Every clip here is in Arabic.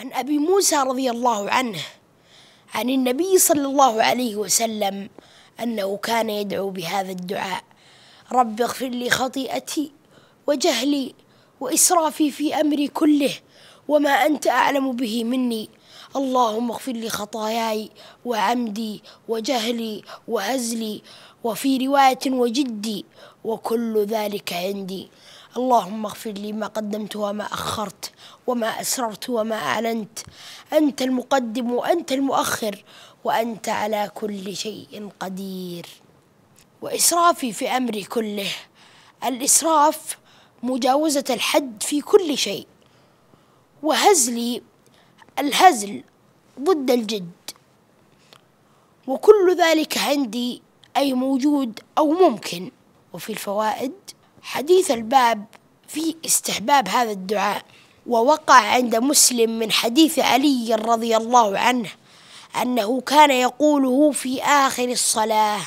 عن أبي موسى رضي الله عنه عن النبي صلى الله عليه وسلم أنه كان يدعو بهذا الدعاء رب اغفر لي خطيئتي وجهلي وإسرافي في أمري كله وما أنت أعلم به مني اللهم اغفر لي خطاياي وعمدي وجهلي وهزلي وفي رواية وجدي وكل ذلك عندي اللهم اغفر لي ما قدمت وما أخرت وما أسررت وما أعلنت أنت المقدم وأنت المؤخر وأنت على كل شيء قدير وإسرافي في أمري كله الإسراف مجاوزة الحد في كل شيء وهزلي الهزل ضد الجد وكل ذلك عندي أي موجود أو ممكن وفي الفوائد حديث الباب في استحباب هذا الدعاء ووقع عند مسلم من حديث علي رضي الله عنه أنه كان يقوله في آخر الصلاة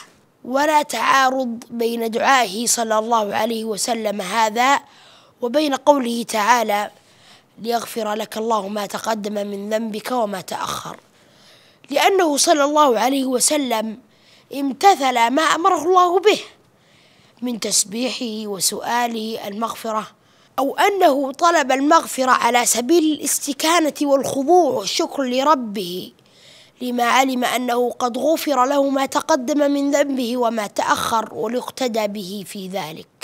ولا تعارض بين دعائه صلى الله عليه وسلم هذا وبين قوله تعالى ليغفر لك الله ما تقدم من ذنبك وما تأخر لأنه صلى الله عليه وسلم امتثل ما أمره الله به من تسبيحه وسؤاله المغفرة أو أنه طلب المغفرة على سبيل الاستكانة والخضوع والشكر لربه لما علم أنه قد غفر له ما تقدم من ذنبه وما تأخر ولاقتدى به في ذلك